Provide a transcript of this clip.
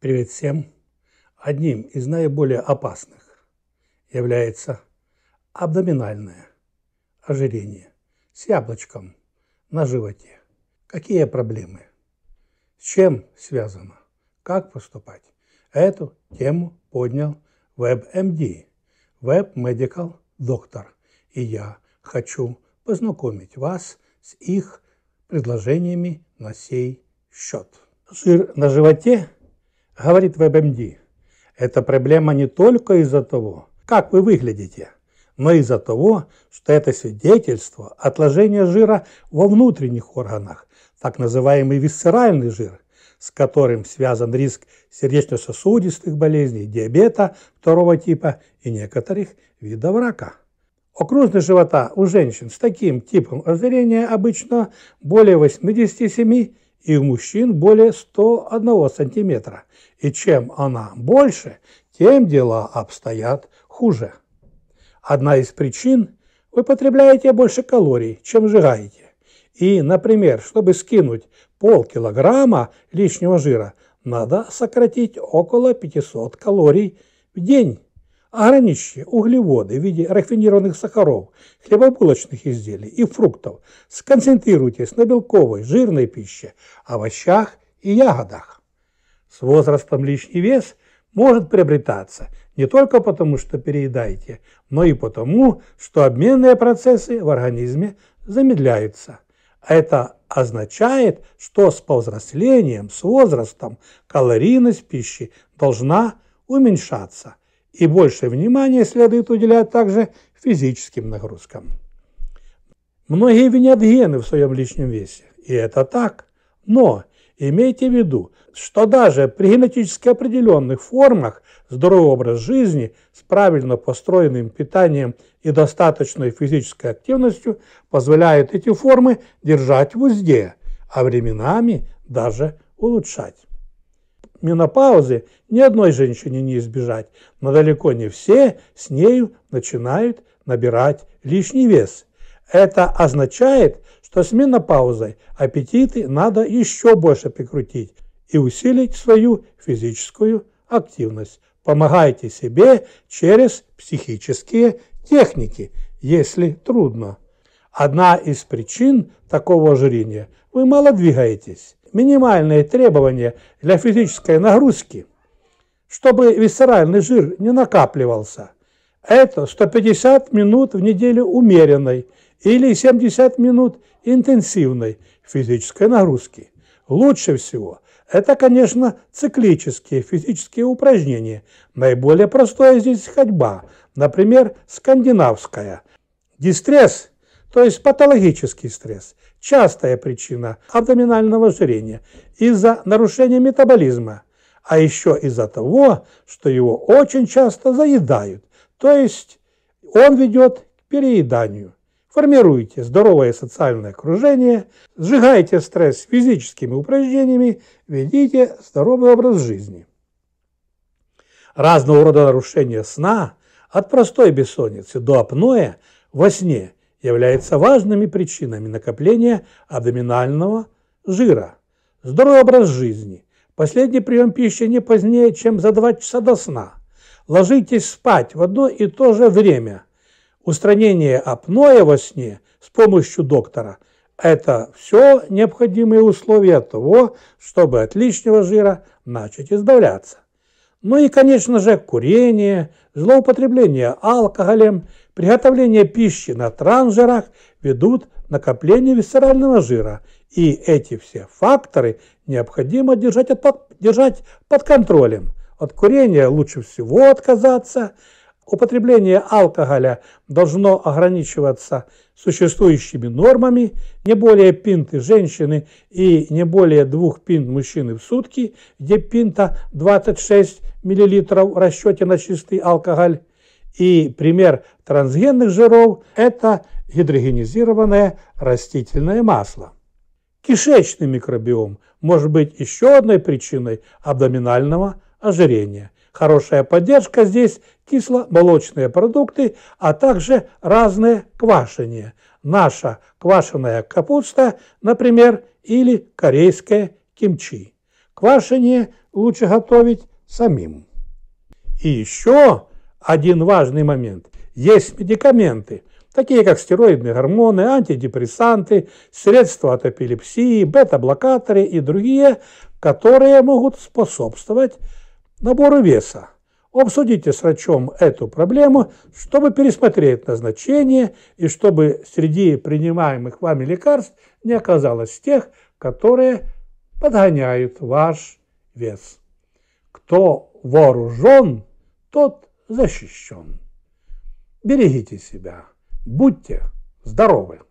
Привет всем! Одним из наиболее опасных является абдоминальное ожирение с яблочком на животе. Какие проблемы? С чем связано? Как поступать? Эту тему поднял WebMD, Web Medical Doctor, и я хочу познакомить вас с их предложениями на сей счет. Жир на животе Говорит WebMD, эм это проблема не только из-за того, как вы выглядите, но из-за того, что это свидетельство отложения жира во внутренних органах, так называемый висцеральный жир, с которым связан риск сердечно-сосудистых болезней, диабета второго типа и некоторых видов рака. Окружность живота у женщин с таким типом ожирения обычно более 87 и у мужчин более 101 сантиметра. И чем она больше, тем дела обстоят хуже. Одна из причин – вы потребляете больше калорий, чем сжигаете. И, например, чтобы скинуть полкилограмма лишнего жира, надо сократить около 500 калорий в день а ограничьте углеводы в виде рафинированных сахаров, хлебобулочных изделий и фруктов. Сконцентрируйтесь на белковой, жирной пище, овощах и ягодах. С возрастом лишний вес может приобретаться не только потому, что переедаете, но и потому, что обменные процессы в организме замедляются. А это означает, что с повзрослением, с возрастом калорийность пищи должна уменьшаться и больше внимания следует уделять также физическим нагрузкам. Многие винят гены в своем лишнем весе, и это так. Но имейте в виду, что даже при генетически определенных формах здоровый образ жизни с правильно построенным питанием и достаточной физической активностью позволяет эти формы держать в узде, а временами даже улучшать менопаузы ни одной женщине не избежать, но далеко не все с нею начинают набирать лишний вес. Это означает, что с менопаузой аппетиты надо еще больше прикрутить и усилить свою физическую активность. Помогайте себе через психические техники, если трудно. Одна из причин такого ожирения – вы мало двигаетесь минимальные требования для физической нагрузки, чтобы висцеральный жир не накапливался. Это 150 минут в неделю умеренной или 70 минут интенсивной физической нагрузки. Лучше всего это, конечно, циклические физические упражнения. Наиболее простое здесь ходьба, например, скандинавская. Дистресс, то есть патологический стресс, частая причина абдоминального жирения из-за нарушения метаболизма, а еще из-за того, что его очень часто заедают, то есть он ведет к перееданию. Формируйте здоровое социальное окружение, сжигайте стресс физическими упражнениями, ведите здоровый образ жизни. Разного рода нарушения сна, от простой бессонницы до апноэ во сне – являются важными причинами накопления абдоминального жира. Здоровый образ жизни. Последний прием пищи не позднее, чем за 2 часа до сна. Ложитесь спать в одно и то же время. Устранение апноэ во сне с помощью доктора – это все необходимые условия того, чтобы от лишнего жира начать избавляться. Ну и, конечно же, курение, злоупотребление алкоголем, приготовление пищи на транжерах ведут накопление висцерального жира. И эти все факторы необходимо держать, от, держать под контролем. От курения лучше всего отказаться – Употребление алкоголя должно ограничиваться существующими нормами не более пинты женщины и не более двух пинт мужчины в сутки, где пинта 26 мл в расчете на чистый алкоголь. И пример трансгенных жиров – это гидрогенизированное растительное масло. Кишечный микробиом может быть еще одной причиной абдоминального ожирения. Хорошая поддержка здесь кисломолочные продукты, а также разные квашения. Наша квашеная капуста, например, или корейская кимчи. Квашение лучше готовить самим. И еще один важный момент. Есть медикаменты, такие как стероидные гормоны, антидепрессанты, средства от эпилепсии, бета-блокаторы и другие, которые могут способствовать набору веса. Обсудите с врачом эту проблему, чтобы пересмотреть назначение и чтобы среди принимаемых вами лекарств не оказалось тех, которые подгоняют ваш вес. Кто вооружен, тот защищен. Берегите себя, будьте здоровы!